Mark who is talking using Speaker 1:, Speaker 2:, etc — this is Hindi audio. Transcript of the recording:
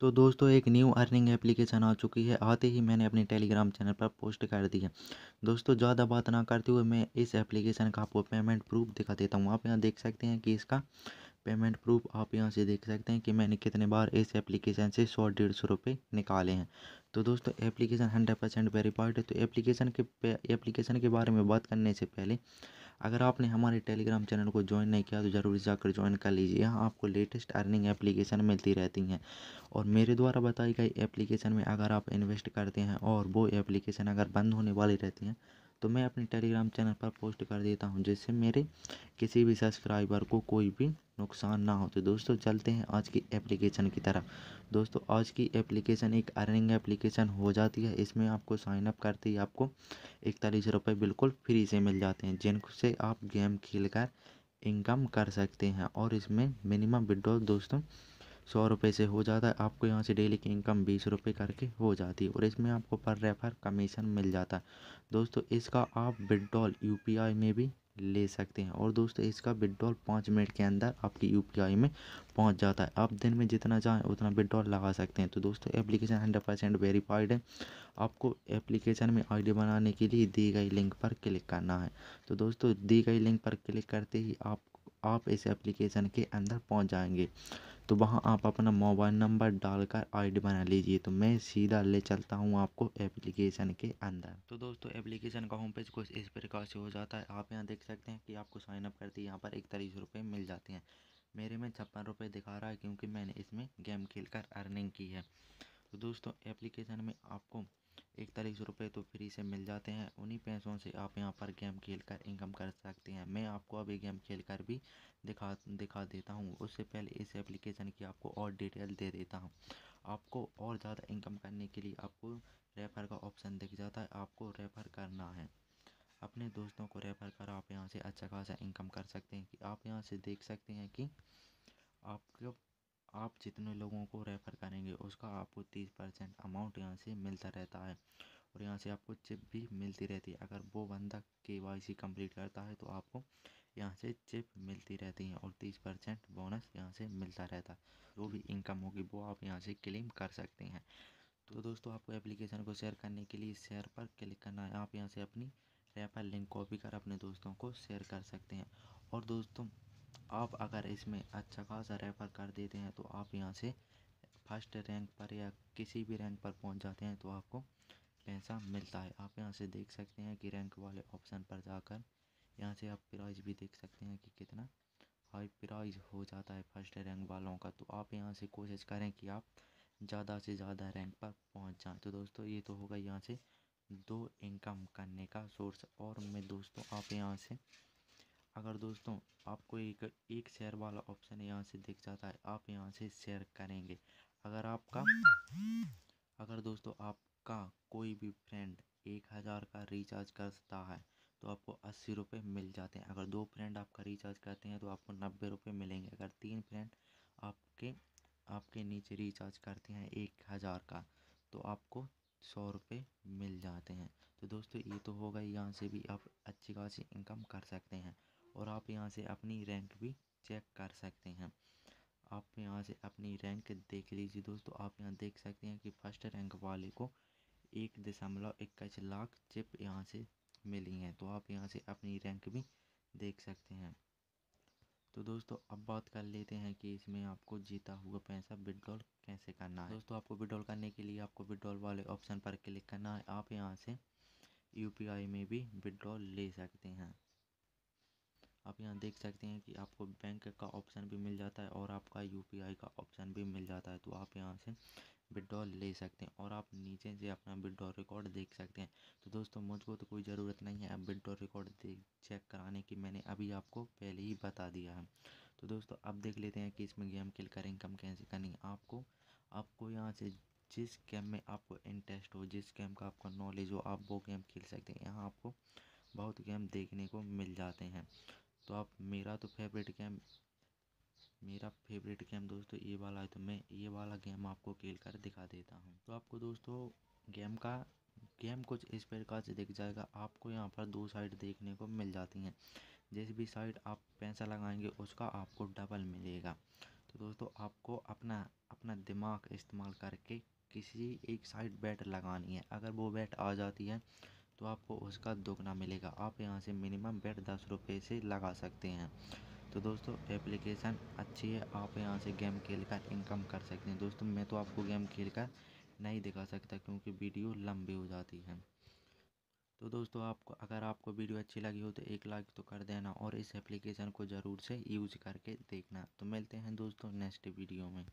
Speaker 1: तो दोस्तों एक न्यू अर्निंग एप्लीकेशन आ चुकी है आते ही मैंने अपने टेलीग्राम चैनल पर पोस्ट कर दी है दोस्तों ज़्यादा बात ना करते हुए मैं इस एप्लीकेशन का आपको पेमेंट प्रूफ दिखा देता हूँ आप यहाँ देख सकते हैं कि इसका पेमेंट प्रूफ आप यहाँ से देख सकते हैं कि मैंने कितने बार इस एप्लीकेशन से सौ डेढ़ सौ रुपये निकाले हैं तो दोस्तों एप्लीकेशन हंड्रेड परसेंट वेरीफाइड है तो एप्लीकेशन के एप्लीकेशन के बारे में बात करने से पहले अगर आपने हमारे टेलीग्राम चैनल को ज्वाइन नहीं किया तो ज़रूर जाकर ज्वाइन कर लीजिए यहाँ आपको लेटेस्ट अर्निंग एप्लीकेशन मिलती रहती हैं और मेरे द्वारा बताई गई एप्लीकेशन में अगर आप इन्वेस्ट करते हैं और वो एप्लीकेशन अगर बंद होने वाली रहती हैं तो मैं अपने टेलीग्राम चैनल पर पोस्ट कर देता हूँ जिससे मेरे किसी भी सब्सक्राइबर को कोई भी नुकसान ना हो तो दोस्तों चलते हैं आज की एप्लीकेशन की तरफ दोस्तों आज की एप्लीकेशन एक अर्निंग एप्लीकेशन हो जाती है इसमें आपको साइन अप करते ही आपको इकतालीस रुपये बिल्कुल फ्री से मिल जाते हैं जिनसे आप गेम खेल कर इनकम कर सकते हैं और इसमें मिनिमम विड्रॉल दोस्तों सौ रुपये से हो जाता है आपको यहाँ से डेली की इनकम बीस रुपये करके हो जाती है और इसमें आपको पर रेफ़र कमीशन मिल जाता है दोस्तों इसका आप विड्रॉल यू में भी ले सकते हैं और दोस्तों इसका विड्रॉल पाँच मिनट के अंदर आपकी यू में पहुंच जाता है आप दिन में जितना चाहें उतना विड्रॉल लगा सकते हैं तो दोस्तों एप्लीकेशन हंड्रेड परसेंट वेरीफाइड है आपको एप्लीकेशन में आईडी बनाने के लिए दी गई लिंक पर क्लिक करना है तो दोस्तों दी गई लिंक पर क्लिक करते ही आप आप इस एप्लीकेशन के अंदर पहुँच जाएंगे तो वहाँ आप अपना मोबाइल नंबर डालकर आई डी बना लीजिए तो मैं सीधा ले चलता हूँ आपको एप्लीकेशन के अंदर तो दोस्तों एप्लीकेशन का होम पेज कुछ इस प्रकार से हो जाता है आप यहाँ देख सकते हैं कि आपको साइनअप करते यहाँ पर इकतालीस रुपये मिल जाते हैं मेरे में छप्पन रुपये दिखा रहा है क्योंकि मैंने इसमें गेम खेल कर अर्निंग की है तो दोस्तों एप्लीकेशन में आपको इकतालीस रुपये तो फ्री से मिल जाते हैं उन्हीं पैसों से आप यहाँ पर गेम खेल कर इनकम कर सकते हैं मैं आपको अभी गेम खेल कर भी दिखा दिखा देता हूँ उससे पहले इस एप्लीकेशन की आपको और डिटेल दे देता हूँ आपको और ज़्यादा इनकम करने के लिए आपको रेफ़र का ऑप्शन दिख जाता है आपको रेफ़र करना है अपने दोस्तों को रेफ़र कर आप यहाँ से अच्छा खासा इनकम कर सकते हैं कि आप यहाँ से देख सकते हैं कि आपको आप जितने लोगों को रेफ़र करेंगे उसका आपको तीस परसेंट अमाउंट यहाँ से मिलता रहता है और यहाँ से आपको चिप भी मिलती रहती है अगर वो बंदा के वाई सी कम्प्लीट करता है तो आपको यहाँ से चिप मिलती रहती है और तीस परसेंट बोनस यहाँ से मिलता रहता है जो भी इनकम होगी वो आप यहाँ से क्लेम कर सकते हैं तो दोस्तों आपको एप्लीकेशन को शेयर करने के लिए शेयर पर क्लिक करना है आप यहाँ से अपनी रेफर लिंक कॉपी कर अपने दोस्तों को शेयर कर सकते हैं और दोस्तों आप अगर इसमें अच्छा खासा रेफर कर देते हैं तो आप यहाँ से फर्स्ट रैंक पर या किसी भी रैंक पर पहुँच जाते हैं तो आपको पैसा मिलता है आप यहाँ से देख सकते हैं कि रैंक वाले ऑप्शन पर जाकर यहाँ से आप प्राइज भी देख सकते हैं कि कितना हाई प्राइज हो जाता है फर्स्ट रैंक वालों का तो आप यहाँ से कोशिश करें कि आप ज़्यादा से ज़्यादा रैंक पर पहुँच जाएँ तो दोस्तों ये तो होगा यहाँ से दो इनकम करने का सोर्स और मैं दोस्तों आप यहाँ से अगर दोस्तों आपको एक एक शेयर वाला ऑप्शन यहाँ से दिख जाता है आप यहाँ से शेयर करेंगे अगर आपका अगर दोस्तों आपका कोई भी फ्रेंड एक हज़ार का रिचार्ज करता है तो आपको अस्सी रुपये मिल जाते हैं अगर दो फ्रेंड आपका रिचार्ज करते हैं तो आपको नब्बे रुपये मिलेंगे अगर तीन फ्रेंड आपके आपके नीचे रिचार्ज करते हैं एक हज़ार का तो आपको सौ रुपये मिल जाते हैं तो दोस्तों ये तो होगा यहाँ से भी आप अच्छी खासी इनकम कर सकते हैं और आप यहाँ से अपनी रैंक भी चेक कर सकते हैं आप यहाँ से अपनी रैंक देख लीजिए दोस्तों आप यहाँ देख सकते हैं कि फर्स्ट रैंक वाले को एक दशमलव इक्कीस लाख चिप यहाँ से मिली हैं तो आप यहाँ से अपनी रैंक भी देख सकते हैं तो दोस्तों अब बात कर लेते हैं कि इसमें आपको जीता हुआ पैसा विड्रॉल कैसे करना है दोस्तों आपको विड्रॉल करने के लिए आपको विड्रॉल वाले ऑप्शन पर क्लिक करना है आप यहाँ से यू में भी विड्रॉल ले सकते हैं आप यहाँ देख सकते हैं कि आपको बैंक का ऑप्शन भी मिल जाता है और आपका यूपीआई का ऑप्शन भी मिल जाता है तो आप यहाँ से विड्रॉल ले सकते हैं और आप नीचे से अपना विड्रॉल रिकॉर्ड देख सकते हैं तो दोस्तों मुझको तो कोई ज़रूरत नहीं है अब विड्रॉल रिकॉर्ड चेक कराने की मैंने अभी आपको पहले ही बता दिया है तो दोस्तों अब देख लेते हैं कि इसमें गेम खेल कर इनकम कैसे करनी है आपको आपको यहाँ से जिस गेम में आपको इंटरेस्ट हो जिस गेम का आपका नॉलेज हो आप वो गेम खेल सकते हैं यहाँ आपको बहुत गेम देखने को मिल जाते हैं तो आप मेरा तो फेवरेट गेम मेरा फेवरेट गेम दोस्तों ये वाला है तो मैं ये वाला गेम आपको खेल कर दिखा देता हूँ तो आपको दोस्तों गेम का गेम कुछ इस प्रकार से दिख जाएगा आपको यहाँ पर दो साइड देखने को मिल जाती हैं जिस भी साइड आप पैसा लगाएंगे उसका आपको डबल मिलेगा तो दोस्तों आपको अपना अपना दिमाग इस्तेमाल करके किसी एक साइड बैट लगानी है अगर वो बैट आ जाती है तो आपको उसका दोगुना मिलेगा आप यहाँ से मिनिमम बेट दस रुपये से लगा सकते हैं तो दोस्तों एप्लीकेशन अच्छी है आप यहाँ से गेम खेल कर इनकम कर सकते हैं दोस्तों मैं तो आपको गेम खेल कर नहीं दिखा सकता क्योंकि वीडियो लंबी हो जाती है तो दोस्तों आपको अगर आपको वीडियो अच्छी लगी हो तो एक लाइक तो कर देना और इस एप्लीकेशन को ज़रूर से यूज करके देखना तो मिलते हैं दोस्तों नेक्स्ट वीडियो में